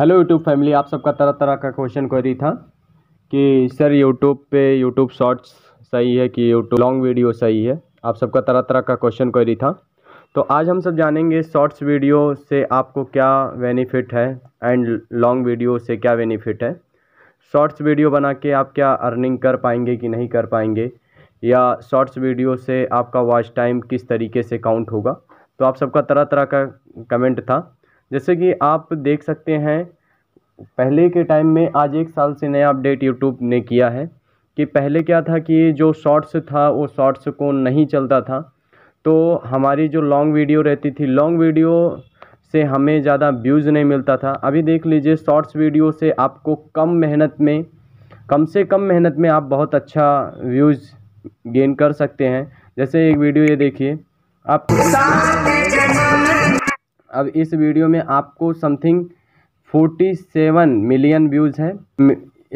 hello YouTube family आप सबका तरह तरह का क्वेश्चन क्वेरी था कि सर यूट्यूब पे यूट्यूब शॉर्ट्स सही है कि यूट्यूब लॉन्ग वीडियो सही है आप सबका तरह तरह का क्वेश्चन क्वेरी था तो आज हम सब जानेंगे शॉर्ट्स वीडियो से आपको क्या बेनिफिट है एंड लॉन्ग वीडियो से क्या बेनिफिट है शॉर्ट्स वीडियो बना के आप क्या अर्निंग कर पाएंगे कि नहीं कर पाएंगे या शॉर्ट्स वीडियो से आपका वॉच टाइम किस तरीके से काउंट होगा तो आप सबका तरह तरह का कमेंट था जैसे कि आप देख सकते हैं पहले के टाइम में आज एक साल से नया अपडेट यूट्यूब ने किया है कि पहले क्या था कि जो शॉर्ट्स था वो शॉर्ट्स को नहीं चलता था तो हमारी जो लॉन्ग वीडियो रहती थी लॉन्ग वीडियो से हमें ज़्यादा व्यूज़ नहीं मिलता था अभी देख लीजिए शॉर्ट्स वीडियो से आपको कम मेहनत में कम से कम मेहनत में आप बहुत अच्छा व्यूज़ गेन कर सकते हैं जैसे एक वीडियो ये देखिए आप अब इस वीडियो में आपको something forty seven million views है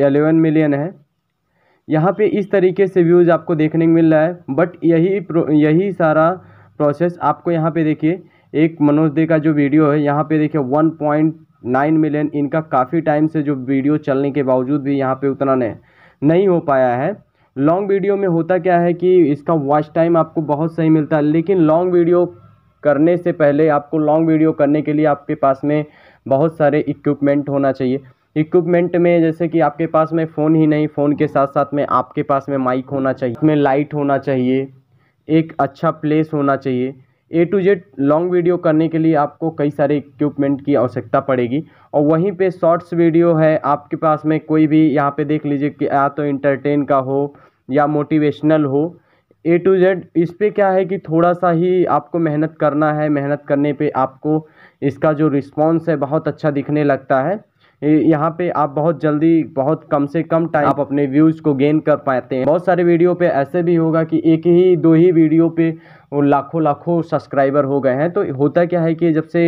एलेवन मिलियन है यहाँ पे इस तरीके से व्यूज़ आपको देखने को मिल रहा है बट यही यही सारा प्रोसेस आपको यहाँ पे देखिए एक मनोज दे का जो वीडियो है यहाँ पे देखिए वन पॉइंट नाइन मिलियन इनका काफ़ी टाइम से जो वीडियो चलने के बावजूद भी यहाँ पे उतना नहीं नहीं हो पाया है लॉन्ग वीडियो में होता क्या है कि इसका वॉच टाइम आपको बहुत सही मिलता है लेकिन लॉन्ग वीडियो करने से पहले आपको लॉन्ग वीडियो करने के लिए आपके पास में बहुत सारे इक्विपमेंट होना चाहिए इक्विपमेंट में जैसे कि आपके पास में फ़ोन ही नहीं फ़ोन के साथ साथ में आपके पास में माइक होना चाहिए उसमें लाइट होना चाहिए एक अच्छा प्लेस होना चाहिए A to Z long video करने के लिए आपको कई सारे इक्विपमेंट की आवश्यकता पड़ेगी और वहीं पे शॉर्ट्स वीडियो है आपके पास में कोई भी यहाँ पे देख लीजिए कि या तो इंटरटेन का हो या मोटिवेशनल हो ए टू जेड इस पर क्या है कि थोड़ा सा ही आपको मेहनत करना है मेहनत करने पे आपको इसका जो रिस्पॉन्स है बहुत अच्छा दिखने लगता है यहाँ पे आप बहुत जल्दी बहुत कम से कम टाइम आप अपने व्यूज़ को गेन कर पाते हैं बहुत सारे वीडियो पे ऐसे भी होगा कि एक ही दो ही वीडियो पे लाखों लाखों सब्सक्राइबर हो गए हैं तो होता क्या है कि जब से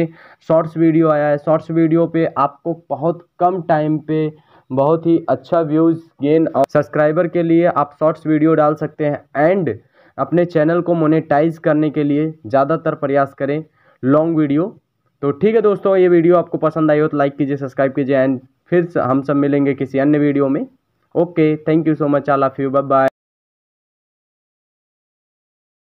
शॉर्ट्स वीडियो आया है शॉर्ट्स वीडियो पे आपको बहुत कम टाइम पे बहुत ही अच्छा व्यूज़ गेन और सब्सक्राइबर के लिए आप शॉर्ट्स वीडियो डाल सकते हैं एंड अपने चैनल को मोनेटाइज करने के लिए ज़्यादातर प्रयास करें लॉन्ग वीडियो तो ठीक है दोस्तों ये वीडियो आपको पसंद आई हो तो लाइक कीजिए सब्सक्राइब कीजिए एंड फिर हम सब मिलेंगे किसी अन्य वीडियो में okay thank you so much आला फ्यू बाय